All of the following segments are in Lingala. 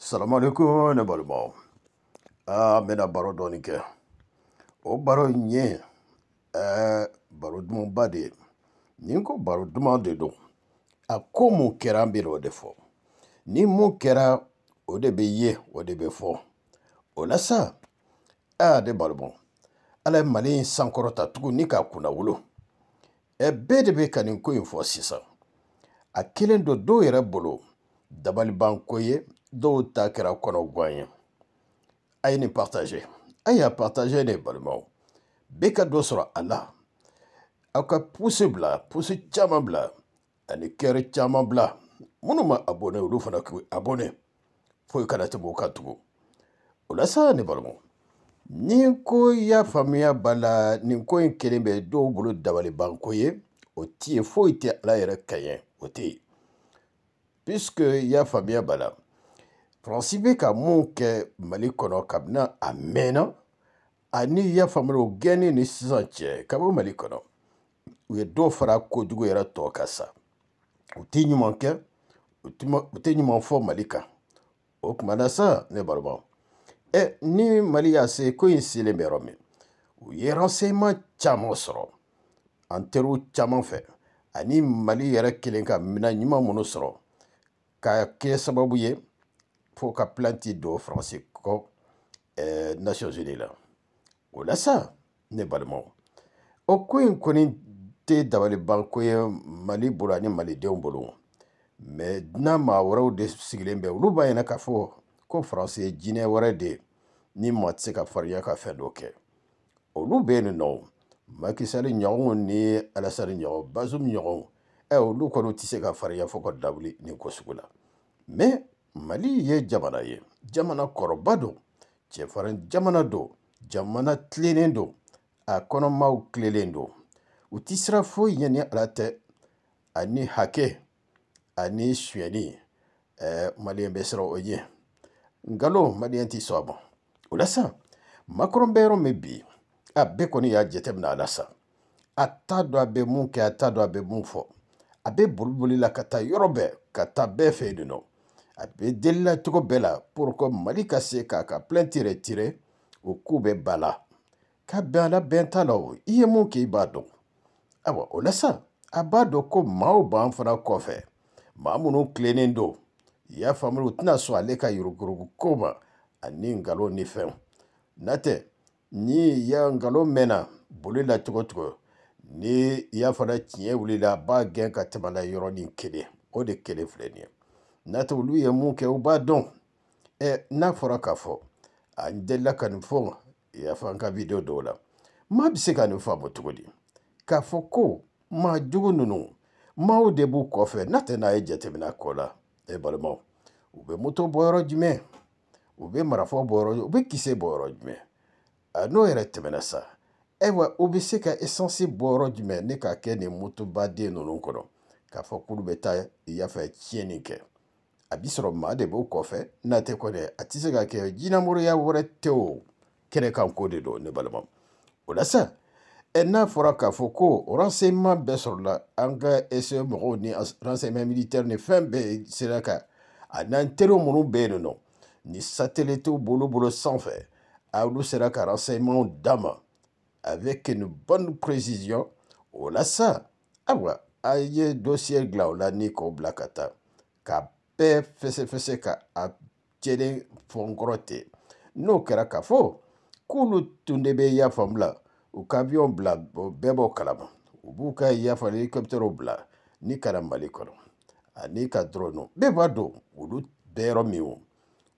salamu alaikum ne balimaw aa ah, n bɛna baro dɔɔni kɛ o baro in ye ɛɛ eh, baro dumanba de ye ni ko baro duman de don a ko mun kɛra an bɛ na o de fɔ ni mun kɛra o de bɛ ye o de bɛ fɔ o la sa aa ne balimaw ala ye mali in sankɔrɔta tuguni k'a kunna wolo ɛ e bɛɛ de bɛ ka nin ko in fɔ sisan a kelen don dɔw yɛrɛ bolo dabalibanko ye dɔw ta kɛra kɔnɔguwan ye a ye nin partage a y'a partage ne balimaw bɛɛ ka dɔ sɔrɔ a la aw ka pusi bila pusi caman bila ani kɛri caman bila minnu ma abone olu fana k'u abone foyi kana tɛmɛ o kan tugun o la sa ne balimaw ni ko y'a faamuya b'a la nin ko in kelen bɛ dɔw bolo dabalibanko ye o ti ye foyi tɛ ala yɛrɛ ka ɲɛ o tɛ yen puisque y'a faamuya b'a la faransi bɛ ka mun kɛ mali kɔnɔ kabini a mɛnna ani i y'a faamuya o gɛnnen ni sisan cɛ ka bɔ mali kɔnɔ u ye dɔw fara kojugu yɛrɛ tɔ kan sa u tɛ ɲuman kɛ u tɛ ɲuman fɔ mali kan o tuma na sa ne balima ɛ e, ni mali y'a se ko in selen bɛ yɔrɔ min u ye renseignement caman sɔrɔ an teriw caman fɛ ani mali yɛrɛ kelen ka minɛn ɲuman minnu sɔrɔ ka kɛ sababu ye fo ka planti don faransi kɔ eh, nations unis la o la sa ne balimaw o ko in kɔni tɛ dabalibanko ye mali bolo ani malidenw bolo mɛ dunan maa wɛrɛw de sigilen bɛ olu b'a ɲɛna k'a fɔ ko faransi ye jinɛ wɛrɛ de ni maa tɛ se ka farinya ka fɛn dɔ kɛ olu bɛ yen nɔ makisali ɲɔgɔnw ni alasani ɲɔgɔn bazum ɲɔgɔnw ɛ olu kɔni tɛ se ka farinya fo ka dabili nin ko sugu la mais mali ye jamana ye jamana kɔrɔba don cɛfarin jamana don jamana tilennen don a kɔnɔmaw tilennen don u ti sira foyi ɲɛ ni ala tɛ ani hakɛ ani suyɛnni eh, maliyɛn bɛ siran o ɲɛ nkalon maliyɛn ti sɔn a ma o la sa makɔrɔn bɛ yɔrɔ min bi a bɛɛ kɔni y'a jateminɛ a la sa a t'a dɔn a bɛ mun kɛ a t'a dɔn a bɛ mun fɔ a bɛ boli boli la ka taa yɔrɔ bɛɛ ka taa bɛɛ fɛ yen nɔ a bɛ delila cogo bɛɛ la pour que mali ka se k'a ka plainte retire o k'u bɛ ba la ka bɛn a la bɛn t'a la o i ye mun kɛ i b'a dɔn ayiwa o la sa a b'a dɔn ko maaw b'an fana kɔfɛ maa minnu tilennen don i y'a faamu u tɛna sɔn ale ka yurugurugu ko ma ani nkalon ni fɛnw n'a tɛ ni ya nkalon mɛnna boli la cogo cogo ni i y'a fana tiɲɛ wulila a b'a gɛn ka tɛmɛ a la yɔrɔnin kelen o de kelen filɛ nin ye n'a to olu ye mun kɛ u b'a dɔn ɛ n'a fɔra k'a fɔ a delila ka nin fɔ yafa n ka video dɔw la maa bɛ se ka nin faamu cogo di k'a fɔ ko maa jugu ninnu maaw de b'u kɔfɛ n'a tɛ n'a ye jateminɛ kɔ la e balimaw u bɛ moto bɔ yɔrɔ jumɛn u bɛ marafa bɔ yɔrɔ u bɛ kisɛ bɔ yɔrɔ jumɛn a n'o yɛrɛ tɛmɛna sa ayiwa u bɛ se ka esansi bɔ yɔrɔ jumɛn ne k'a kɛ nin motobaden ninnu kɔnɔ k'a fɔ k'olu bɛ taa yafa tiɲɛni kɛ a bi sɔrɔ maa de b'o kɔfɛ n'a tɛ kɔ dɛ a tɛ se ka kɛ jinamɔgɔya wɛrɛ tɛ o kɛnɛ kan ko de don ne balima o la sa ɛ e n'a fɔra k'a fɔ ko renseignement bɛɛ sɔrɔla an ka SE mɔgɔw ni renseignement militaire ni fɛn bɛɛ sera ka a n'an teriw minnu bɛ yen nɔ ni satellite bolo bolo sanfɛ olu sera ka renseignement d'a ma avec une bonne précision o la sa ayiwa a ye dossier dilan o la ni k'o bila ka taa ka bɛɛ fɛsɛfɛsɛ ka a jɛlen fɔ n kɔrɔ ten n'o kɛra k'a fɔ k'olu tun de bɛ yafamu la u ka awiyɔn bila bɛɛ b'o kalama u b'u ka yafa helikɔpitɛriw bila ni ka na mali kɔnɔ ani ka dɔrɔnw bɛɛ b'a dɔn olu bɛ yɔrɔ min o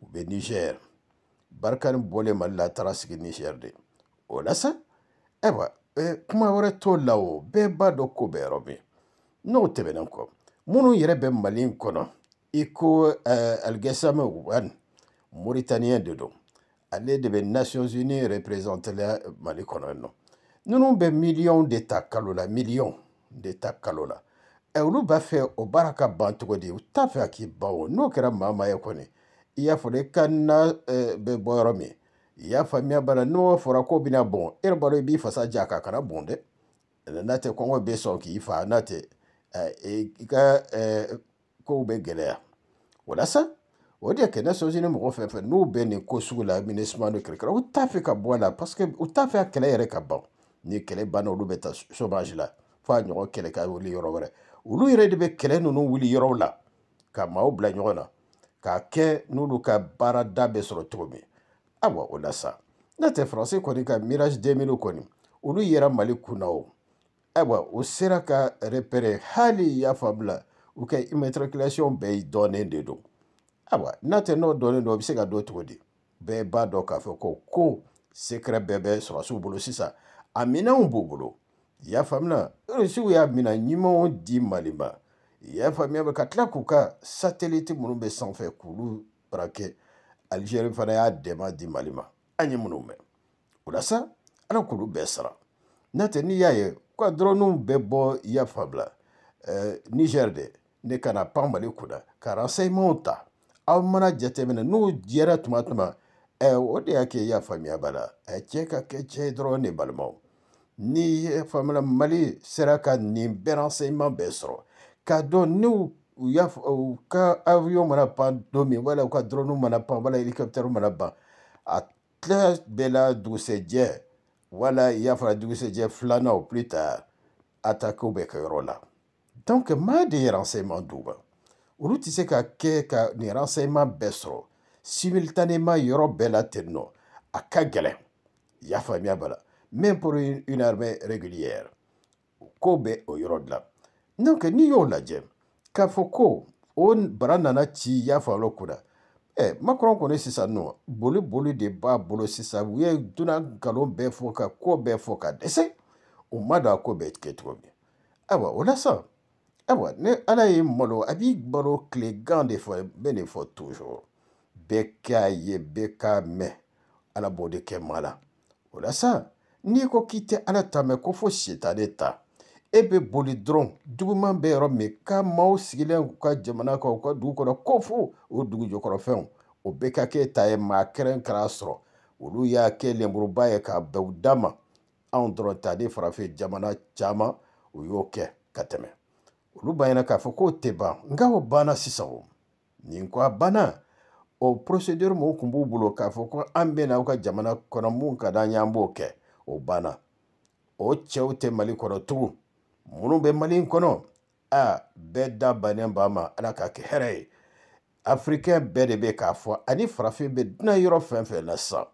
u bɛ nizɛri barikani bɔlen mali la a taara sigi nizɛri de o la sa ayiwa kuma wɛrɛ t'o la o bɛɛ b'a dɔn ko bɛ yɔrɔ min n'o tɛmɛnen kɔ minnu yɛrɛ bɛ mali in kɔnɔ i ko uh, eh, algesame wan mauritanien de don ale de bɛ nations unis représente la mali kɔnɔ yen nɔ ninnu bɛ miliyɔn de ta kalo la eh, miliyɔn de ta kalo la ɛ olu b'a fɛ o baara ka ban cogo di u t'a fɛ a k'i ban o n'o kɛra maa maa ye kɔni i y'a fɔ de ka na ɛ bɛ bɔ yɔrɔ min i y'a faamuya b'a la n'o fɔra k'o bɛna bɔn e eh, yɛrɛ b'a dɔn i b'i fasa ja k'a kana bɔn dɛ n'a tɛ kɔngɔ bɛ sɔn k'i fa n'a tɛ ɛ i ka ɛ kow bɛ gɛlɛya walasa o de kɛ ne sɔsini mɔgɔ fɛn fɛn n'u bɛ nin ko sugu la minisiman dɔ kɛlɛkɛla u t'a fɛ ka bɔ a la parce que u t'a fɛ a kɛlɛ yɛrɛ ka ban ni kɛlɛ banna olu bɛ taa sobazi la fo a ɲɔgɔn kɛlɛ ka wuli yɔrɔ wɛrɛ olu yɛrɛ de bɛ kɛlɛ ninnu wuli yɔrɔw la ka maaw bila ɲɔgɔn na k'a kɛ n'olu ka baara da bɛ sɔrɔ cogo min awa o la sa n'o tɛ faransi kɔni ka mirage 2000 kɔni olu yɛrɛ mali kunna o ayiwa o sera ka repere hali y'a faamu la ok immatriculation bɛɛ dɔnnen ah euh, ah, euh, de don ayiwa n'a tɛ n'o dɔnnen don o bɛ se ka dɔn cogo di bɛɛ b'a dɔn k'a fɔ ko ko sekɛrɛ bɛɛ bɛ sɔrɔsiw bolo sisan a minɛnw b'u bolo i y'a faamuna rusiw y'a minɛ ɲumanw di mali ma i y'a faamuya bɛ ka tila k'u ka satelite minnu bɛ sanfɛ k'olu barake alizeri fana y'a dɛmɛ di mali ma an ye minnu mɛn o la sa ala k'olu bɛɛ sara n'o tɛ n'i y'a ye ko a dɔrɔnw bɛ bɔ i y'a fabila ɛɛ nizɛri de ne kana panbali kunna ka renseignementw ta aw mana jateminɛ n'u jɛra tuma tuma ɛ eh, o de y'a kɛ i y'a faamuya ba la ɛ cɛ ka kɛ cɛ ye dɔrɔn ne balimaw ni faamuyala mali sera ka nin bɛɛ renseignement bɛɛ sɔrɔ k'a dɔn n'u u y'a fɔ u ka avion mana pan don min wala u ka drone mana pan wala hélicoptère mana ban a tila bɛɛ la dugusɛjɛ wala i y'a fɔra dugusɛjɛ filanan o plus tard attaque bɛ kɛ yɔrɔ la donc maa de ye renseignement d'u ma olu tɛ se ka kɛ ka nin renseignement bɛɛ sɔrɔ simultanément yɔrɔ bɛɛ la ten nɔ a ka gɛlɛn y'a faamuya b'a la même pour une armée régulière ko bɛ o yɔrɔ de la donc n'i y'o lajɛ k'a fɔ ko o bara nana ci y'a faamuya kunna ɛ makɔrɔ kɔni sisan nɔ boli boli de b'a bolo sisan u ye dunan nkalon bɛɛ fɔ ka ko bɛɛ fɔ ka dɛsɛ u ma dɔn a ko bɛ kɛ cogo min ayiwa o la sa ayiwa ni ala y'i malo a b'i balo tilegan de fɔ n bɛ nin fɔ tuzuru bɛɛ k'a ye bɛɛ k'a mɛn ala b'o de kɛ maa la o la sa n'i ko k'i tɛ ala ta mɛn ko fo sitane ta e bɛ boli dɔrɔn juguman bɛ yɔrɔ min ka maaw sigilen k'u ka jamana kan u ka dugu kɔnɔ ko fo o dugu jɔkɔrɔfɛnw o bɛɛ ka k'e ta ye maa kɛrɛnkɛrɛn sɔrɔ olu y'a kɛ lenburuba ye k'a bɛn u da ma anw dɔrɔn ta ni farafin jamana caman u y'o kɛ ka tɛmɛ olu banyana k'a fɔ k'o tɛ ban nka o banna sisan o nin ko a banna o procédure mun kun b'u bolo k'a fɔ ko an bɛna aw ka jamana kɔnɔ mun ka d'an ye an b'o kɛ o banna o cɛw tɛ mali kɔnɔ tugun minnu bɛ mali in kɔnɔ a bɛɛ da bannen b'a ma ala k'a kɛ hɛrɛ ye afirikɛn bɛɛ de bɛ k'a fɔ ani farafin bɛ dunan yɔrɔ fɛn fɛn na sisan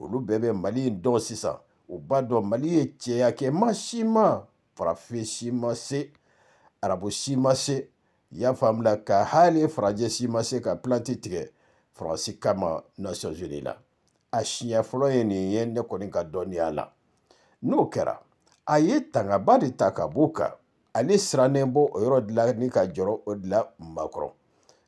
olu bɛɛ bɛ mali in dɔn sisan u b'a dɔn mali ye cɛya kɛ maa si ma farafin si ma se arabu si ma se i y'a faamula ka hali farajɛ si ma se ka pilanti tigɛ faransi kama nations unis la a siɲɛ fɔlɔ ye nin ye ne kɔni ka dɔnniya la n'o kɛra a ye tangaba de ta ka b'o kan ale sirannen bɔ o yɔrɔ de la ni ka jɔrɔ o de la makɔrɔ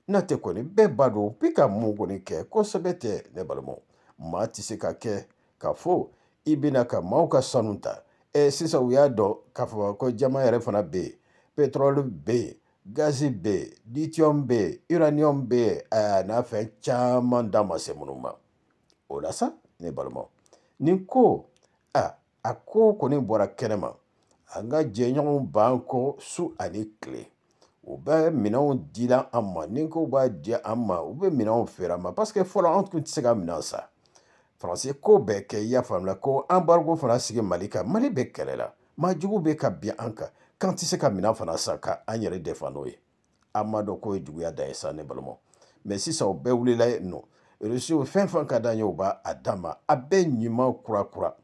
n'a tɛ kɔni bɛɛ b'a dɔn u bi ka mun kɔni kɛ kosɛbɛ tɛ ne balimaw maa tɛ se ka kɛ ka fɔ i bɛna ka maaw ka sanu ta ɛ sisan u y'a dɔn k'a fɔ ko jama yɛrɛ fana bɛ yen pétrole bɛ gazi bɛ lithium bɛ uranium bɛ a eh, n'a fɛn caman d'a ma se minnu ma o la sa ne balimaw nin ko a a ko kɔni bɔra kɛnɛma an ka jɛɲɔgɔnw b'an kɔ su ani tile u bɛ minɛnw dila an ma ni ko b'a di an ma u bɛ minɛnw feere an ma parce que fɔlɔ an tun tɛ se ka minɛn san faransi ko bɛɛ kɛ i y'a faamula ko embargo fana sigi mali kan mali bɛ kɛlɛ la maa jugu bɛ ka bin an kan k'an tɛ se ka minɛn fana san ka an yɛrɛ dɛfa n'o ye an m'a dɔn k'o ye juguya dan ye sa ne balimaw mɛ sisan o bɛɛ wulila yen nɔ erisiw fɛn fɛn ka d'an ye o b'a a d'an ma a bɛɛ ɲuman kurakura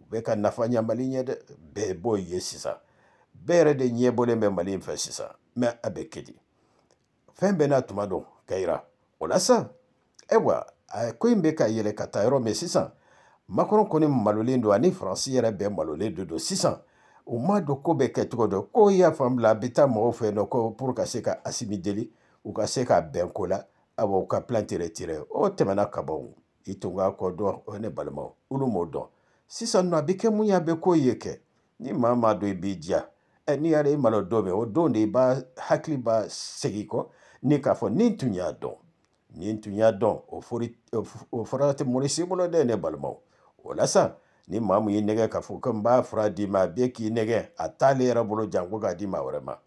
u bɛ ka nafa ɲɛ mali ɲɛ dɛ bɛɛ b'o ye sisan bɛɛ yɛrɛ de ɲɛbɔlen bɛ mali in fɛ sisan mɛ a bɛ kɛ di fɛn bɛɛ n'a tuma don ka yira o la sa ayiwa a ko in bɛ ka yɛlɛ ka taa yɔrɔ min sisan Macron kɔni malolen don ani Faransi yɛrɛ bɛɛ malolen de don sisan u m'a dɔn ko bɛ kɛ cogo dɔ ko y'a fanbila a bɛ taa mɔgɔw fɛ nɔ ko pour ka se ka assimiler u ka se ka bɛn ko la awa u ka plan tere tere o tɛmɛna ka ban i tun k'a kɔ dɔn ne balimaw olu m'o dɔn sisan nɔ a bɛ kɛ mun ye bɛ k'o ye kɛ ni maa maa dɔn i b'i diya ɛ e n'i yɛrɛ i malo dɔ bɛ o don de i b'a hakili b'a segin kɔ ni k'a fɔ nin tun y'a dɔn nin tun y'a dɔn o fɔra tɛ mori si bolo dɛ ne balimaw o la sa ni maa mun ye nɛgɛ k'a fɔ ko n b'a fura d'i ma a bɛɛ k'i nɛgɛ a t'ale yɛrɛ bolo janko k'a di maa wɛrɛ ma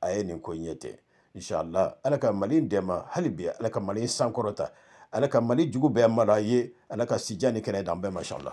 a ye nin ko ɲɛ tɛ inshallah ala ka mali dɛmɛ hali bi ala ka mali sankɔrɔta ala ka mali jugu bɛɛ mara ye ala ka sijan kɛnɛ dan bɛɛ ma